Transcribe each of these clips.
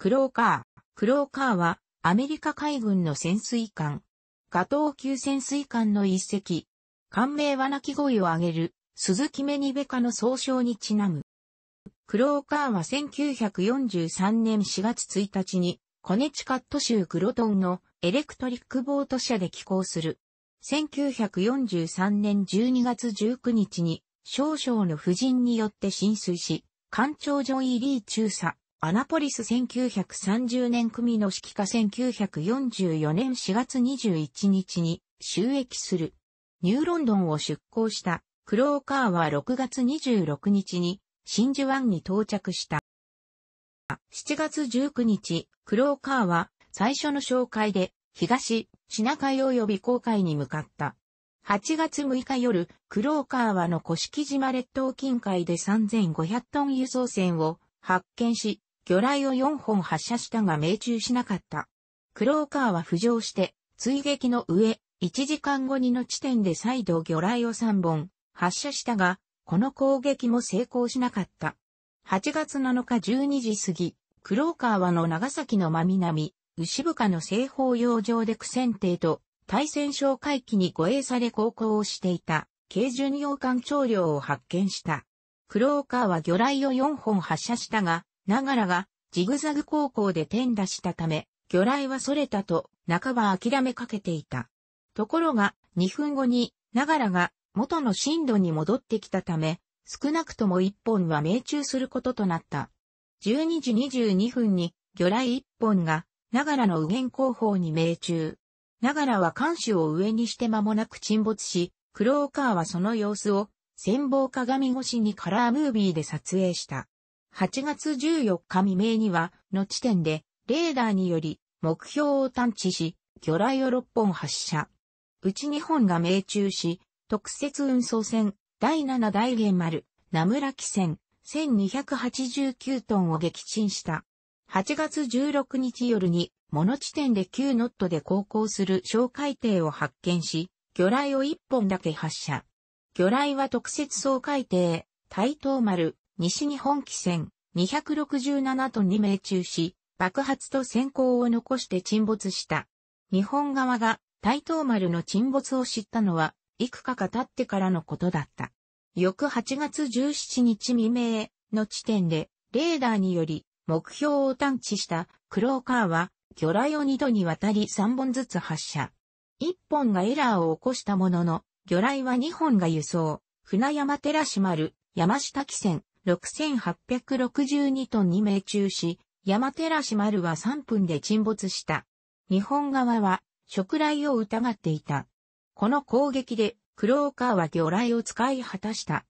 クローカー。クローカーは、アメリカ海軍の潜水艦。ガトー級潜水艦の一隻。艦名は鳴き声を上げる、鈴木メニベカの総称にちなむ。クローカーは1943年4月1日に、コネチカット州クロトンのエレクトリックボート社で寄港する。1943年12月19日に、少々の夫人によって浸水し、艦長ジョイ・リー中佐、アナポリス1930年組の指揮下1944年4月21日に収益する。ニューロンドンを出港したクローカーは6月26日に真珠湾に到着した。7月19日、クローカーは最初の紹介で東シナ海及び航海に向かった。8月6日夜、クローカーはの古式島列島近海で3500トン輸送船を発見し、魚雷を4本発射したが命中しなかった。クローカーは浮上して、追撃の上、1時間後にの地点で再度魚雷を3本発射したが、この攻撃も成功しなかった。8月7日12時過ぎ、クローカーはの長崎の真南、牛深の西方洋上で苦戦艇と対戦哨戒機に護衛され航行をしていた軽巡洋艦長領を発見した。クローカーは魚雷を4本発射したが、ながらが、ジグザグ高校で転打したため、魚雷はそれたと、半ば諦めかけていた。ところが、2分後に、ながらが、元の進路に戻ってきたため、少なくとも1本は命中することとなった。12時22分に、魚雷1本が、ながらの右舷後方に命中。ながらは艦首を上にして間もなく沈没し、クローカーはその様子を、戦望鏡越しにカラームービーで撮影した。8月14日未明には、の地点で、レーダーにより、目標を探知し、魚雷を6本発射。うち2本が命中し、特設運送船、第7大元丸、名村汽船、1289トンを撃沈した。8月16日夜に、物地点で9ノットで航行する小海底を発見し、魚雷を1本だけ発射。魚雷は特設総海底、台東丸、西日本汽船267トンに命中し、爆発と閃光を残して沈没した。日本側が大東丸の沈没を知ったのは、幾日か経ってからのことだった。翌8月17日未明の地点で、レーダーにより目標を探知したクローカーは、魚雷を二度にわたり三本ずつ発射。一本がエラーを起こしたものの、魚雷は二本が輸送、船山寺島丸、山下汽船、6862トンに命中し、山寺島丸は3分で沈没した。日本側は、食雷を疑っていた。この攻撃で、クローカーは魚雷を使い果たした。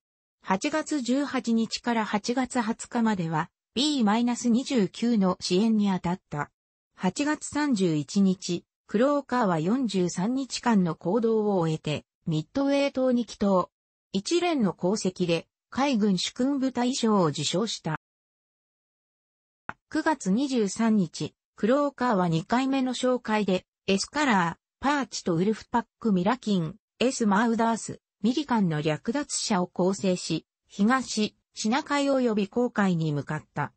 8月18日から8月20日までは B-29 の支援に当たった。8月31日、クローカーは43日間の行動を終えて、ミッドウェイ島に帰島。一連の功績で、海軍主君部隊賞を受賞した。9月23日、クローカーは2回目の紹介で、エスカラー、パーチとウルフパック・ミラキン、エス・マウダース、ミリカンの略奪者を構成し、東、シナ海及び航海に向かった。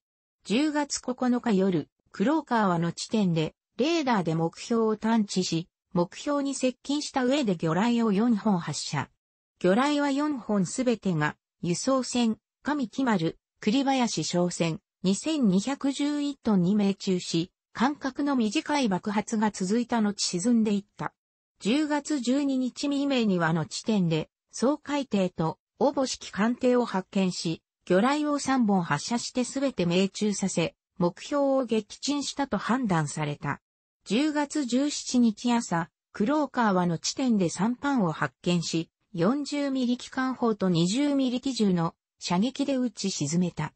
10月9日夜、クローカーはの地点で、レーダーで目標を探知し、目標に接近した上で魚雷を4本発射。魚雷は4本すべてが輸送船、上木丸、栗林商船、2211トンに命中し、間隔の短い爆発が続いた後沈んでいった。10月12日未明にはの地点で、総海艇と、応募式艦艇を発見し、魚雷を3本発射してすべて命中させ、目標を撃沈したと判断された。10月17日朝、クローカーはの地点で3班を発見し、40ミリ機関砲と20ミリ機銃の射撃で撃ち沈めた。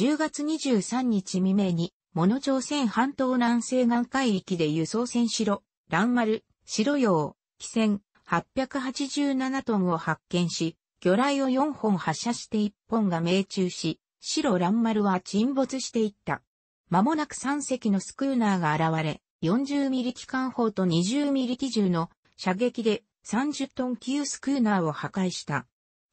10月23日未明に、モノ朝鮮半島南西岸海域で輸送船白、乱丸、白洋、汽船、887トンを発見し、魚雷を4本発射して1本が命中し、白乱丸は沈没していった。間もなく3隻のスクーナーが現れ、40ミリ機関砲と20ミリ機銃の射撃で30トン級スクーナーを破壊した。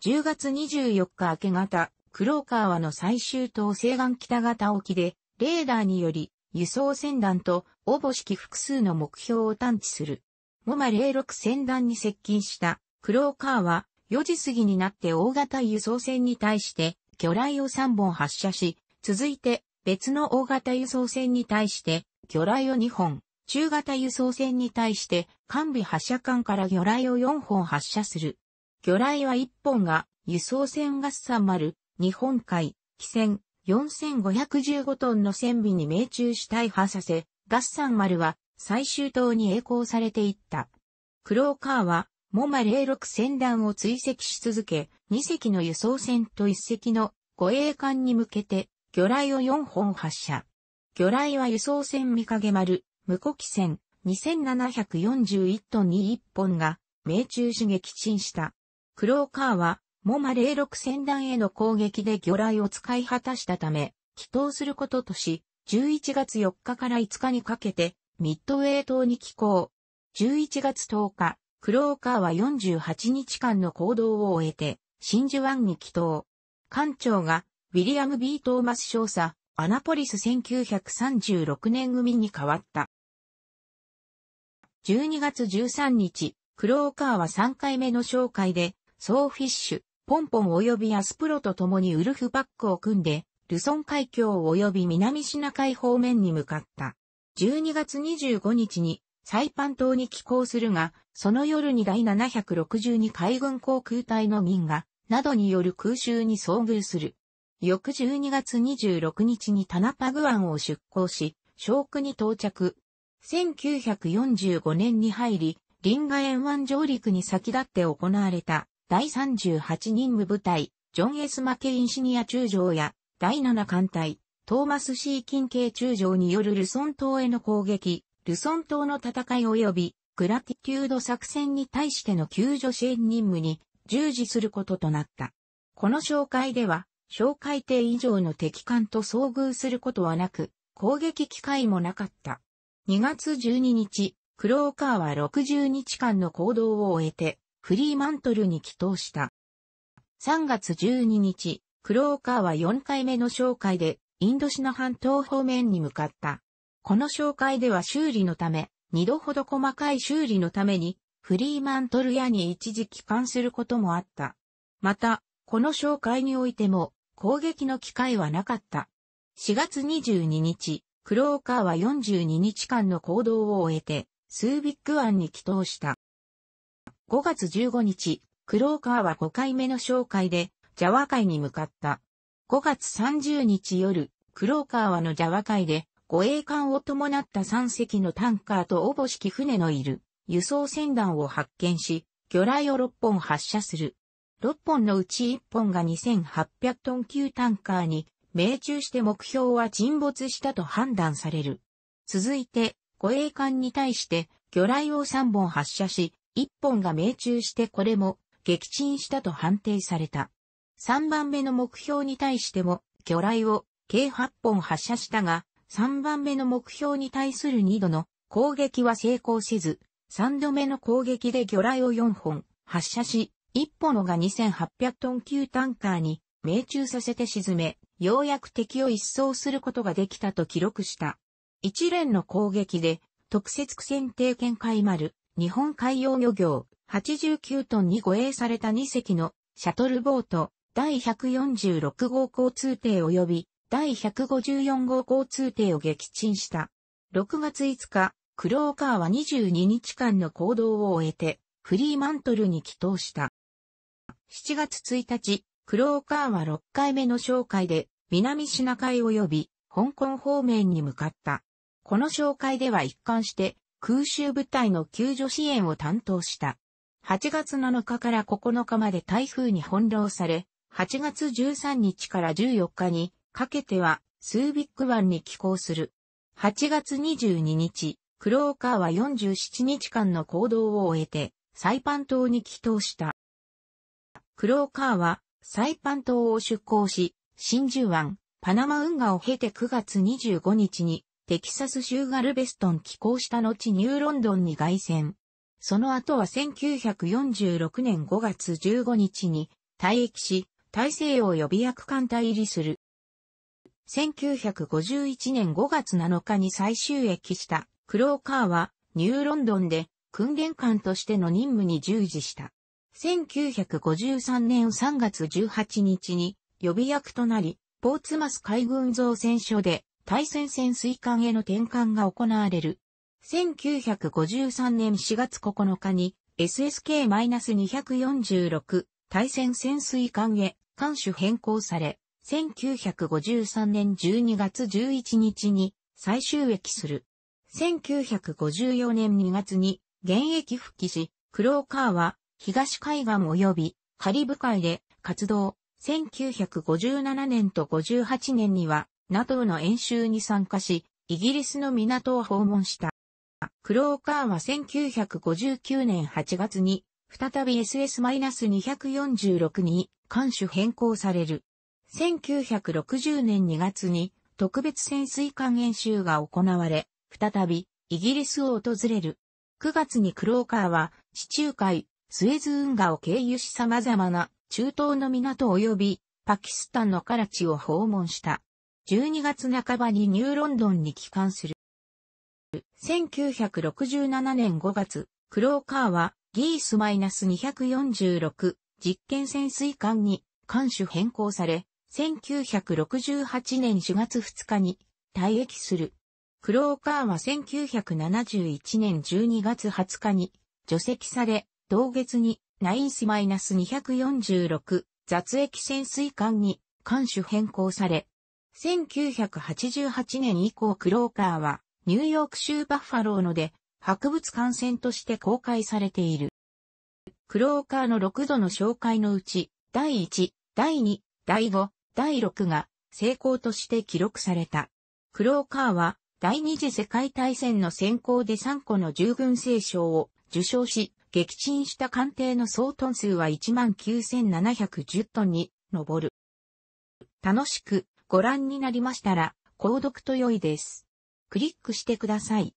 10月24日明け方、クローカーはの最終島西岸北方沖で、レーダーにより、輸送船団と、おぼしき複数の目標を探知する。モマ06船団に接近した、クローカーは、4時過ぎになって大型輸送船に対して、魚雷を3本発射し、続いて、別の大型輸送船に対して、魚雷を2本、中型輸送船に対して艦尾発射艦から魚雷を4本発射する。魚雷は1本が輸送船ガンマ丸、日本海、汽船、4515トンの船尾に命中し大破させ、ガンマ丸は最終島に栄光されていった。クローカーは、モマ06船団を追跡し続け、2隻の輸送船と1隻の護衛艦に向けて、魚雷を4本発射。魚雷は輸送船見影丸、無呼気線2741トンに1本が命中刺撃沈した。クローカーは、モマ06船団への攻撃で魚雷を使い果たしたため、祈祷することとし、11月4日から5日にかけて、ミッドウェイ島に寄港。11月10日、クローカーは48日間の行動を終えて、真珠湾に帰祷。艦長が、ウィリアム・ B・ トーマス少佐、アナポリス1936年組に変わった。12月13日、クローカーは3回目の紹介で、ソーフィッシュ、ポンポン及びアスプロと共にウルフパックを組んで、ルソン海峡及び南シナ海方面に向かった。12月25日にサイパン島に寄港するが、その夜に第762海軍航空隊の民が、などによる空襲に遭遇する。翌12月26日にタナパグアンを出港し、小区に到着、1945年に入り、リンガ沿湾上陸に先立って行われた第38任務部隊、ジョン・ S・ マケインシニア中将や第7艦隊、トーマス・ C・ 近イ中将によるルソン島への攻撃、ルソン島の戦い及び、グラティキュード作戦に対しての救助支援任務に従事することとなった。この紹介では、哨戒艇以上の敵艦と遭遇することはなく、攻撃機会もなかった。2月12日、クローカーは60日間の行動を終えて、フリーマントルに帰投した。3月12日、クローカーは4回目の紹介で、インドシナ半島方面に向かった。この紹介では修理のため、2度ほど細かい修理のために、フリーマントル屋に一時帰還することもあった。また、この紹介においても、攻撃の機会はなかった。4月22日、クローカーは42日間の行動を終えて、スービック湾に帰投した。5月15日、クローカーは5回目の紹介で、ジャワ海に向かった。5月30日夜、クローカーはのジャワ海で、護衛艦を伴った3隻のタンカーとおぼしき船のいる輸送船団を発見し、魚雷を6本発射する。6本のうち1本が2800トン級タンカーに命中して目標は沈没したと判断される。続いて、護衛艦に対して、魚雷を3本発射し、1本が命中してこれも撃沈したと判定された。3番目の目標に対しても、魚雷を計8本発射したが、3番目の目標に対する2度の攻撃は成功せず、3度目の攻撃で魚雷を4本発射し、1本が2800トン級タンカーに命中させて沈め、ようやく敵を一掃することができたと記録した。一連の攻撃で、特設船艇艦海丸、日本海洋漁業、89トンに護衛された2隻のシャトルボート、第146号交通艇及び第154号交通艇を撃沈した。6月5日、クローカーは22日間の行動を終えて、フリーマントルに帰投した。7月1日、クローカーは6回目の紹介で南シナ海及び香港方面に向かった。この紹介では一貫して空襲部隊の救助支援を担当した。8月7日から9日まで台風に翻弄され、8月13日から14日にかけてはスービック湾に寄港する。8月22日、クローカーは47日間の行動を終えてサイパン島に帰島した。クローカーはサイパン島を出港し、真珠湾、パナマ運河を経て9月25日に、テキサス州ガルベストン寄港した後ニューロンドンに凱旋。その後は1946年5月15日に退役し、大西洋予備役艦隊入りする。1951年5月7日に再終役したクローカーはニューロンドンで訓練官としての任務に従事した。1953年3月18日に予備役となり、ポーツマス海軍造船所で対戦潜水艦への転換が行われる。1953年4月9日に SSK-246 対戦潜水艦へ艦種変更され、1953年12月11日に再収益する。1954年2月に現役復帰し、クローカーは東海岸及びカリブ海で活動、1957年と58年には NATO の演習に参加し、イギリスの港を訪問した。クローカーは1959年8月に、再び SS-246 に艦種変更される。1960年2月に特別潜水艦演習が行われ、再びイギリスを訪れる。9月にクローカーは地中海スエズ運河を経由し様々な中東の港及びパキスタンのカラチを訪問した。12月半ばにニューロンドンに帰還する。1967年5月、クローカーはギース -246 実験潜水艦に艦種変更され、1968年4月2日に退役する。クローカーは1971年12月20日に除籍され、同月に、ナインスマイナス -246 雑液潜水艦に、艦首変更され、1988年以降クローカーは、ニューヨーク州バッファローので、博物館船として公開されている。クローカーの6度の紹介のうち、第1、第2、第5、第6が成功として記録された。クローカーは第二次世界大戦の先行で3個の従軍聖賞を受賞し、撃沈した艦艇の総トン数は19,710トンに上る。楽しくご覧になりましたら、購読と良いです。クリックしてください。